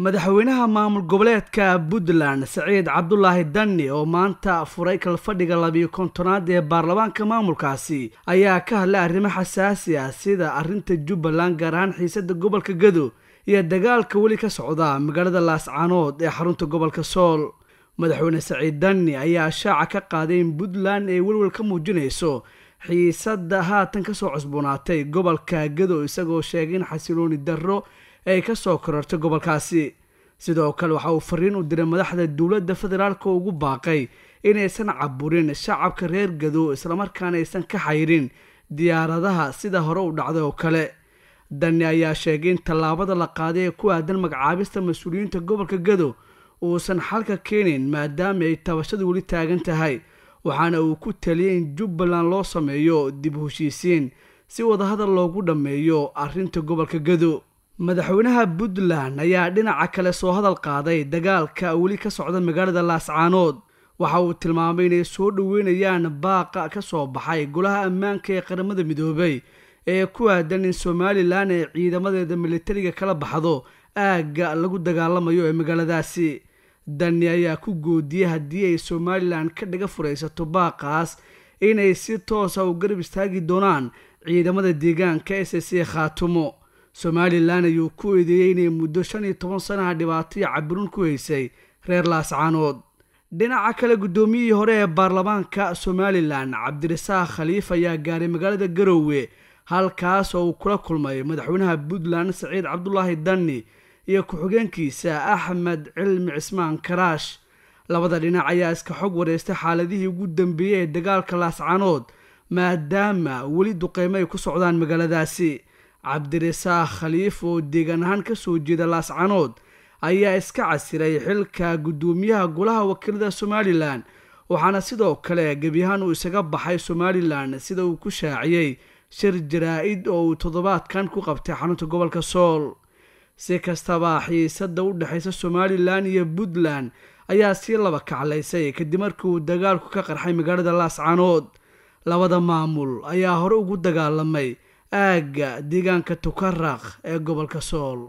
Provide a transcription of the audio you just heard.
madaxweynaha maamul goboleedka puntland saciid cabdulaahi danni oo maanta furay kalfadhiga labiyo kontonaad ee baarlamaanka maamulkaasi ayaa ka hadlay arrimo xasaasi ah sida arrinta jubbaland gaar ahaan xiisadda gobolka gado iyo dagaalka weli ka socda magaalada laascanood ee xarunta gobolka sool madaxweyne saciid danni ayaa shaaca ka qaaday in puntland ay welwel ka muujinayso xiisadda haatan kasoo cusboonaatay gobolka gadow isagoo sheegay in xasilooni darro ay kasoo korortay gobolkaasi sidoo kale waxa uu fariin u diray madaxda dowladda federaalk ugu baaqay inaysan caburin shacabka reer gadow islamarkaana aysan ka xayrin diyaaradaha sida hore u dhacday oo kale dani ayaa sheegay in tallaabada la qaaday ee ku aadan magacaabista mas-uuliyiinta gobolka gadow uusan xalka keenayn maadaama ay tabashadu weli taagan tahay waxaana uu ku taliyay in jubbaland loo sameeyo dib u heshiisiin si wadahadal loogu dhammeeyo arrinta gobolka gado madaxweynaha puntland ayaa dhinaca kale soo hadal qaaday dagaalka weli ka socda magaalada laascaanood waxa uu tilmaamay inay soo dhoweynayaan baaqa ka soo baxay golaha ammaanka ee qaramada midoobay ee ku aadan in somalilan ee ciidamadeeda milatariga kala baxdo aagga lagu dagaalamayo ee magaaladaasi dani ayaa ku goodiyay haddii ay somalilan ka dhiga furaysato baaqaas inay si toosa ah u garab istaagi doonaan ciidamada deegaanka s c khaatumo somalilan ayuu ku eedeeyey inay muddo shan iyo toban sanaha dhibaataya cabirun ku haysay reer laascaanood dhinaca kale guddoomiyihii hore ee baarlamaanka somalilan cabdirasaaq khaliif ayaa gaaray magaalada garowe halkaas oo uu kula kulmay madaxweynaha puntland saciid cabdulaahi danni iyo ku-xigeenkiisa axmed cilmi cismaan karaash labada dhinac ayaa iska xog wareystay xaaladihii ugu dambeeyey ee dagaalka laascanood maadaama weli duqeymo ku socdaan magaaladaasi cabdirasaaq khaliif oo deegaan ahaan kasoo jeeda laascanood ayaa iska casiray xilka guddoomiyaha golaha wakiilada somalilan waxaana sidoo kale gebi ahaan uu isaga baxay somalilan sida uu ku shaaciyey shir jaraa'id oo uu toddobaadkan ku qabtay xarunta gobolka sool si kastaba xiisada u dhexaysa somalilan iyo puntland ayaa sii laba kaclaysay kadib markii uu dagaalku ka qarxay magaalada laascanood labada maamul ayaa hore ugu dagaalamay aagga deegaanka tukaraq ee gobolka sool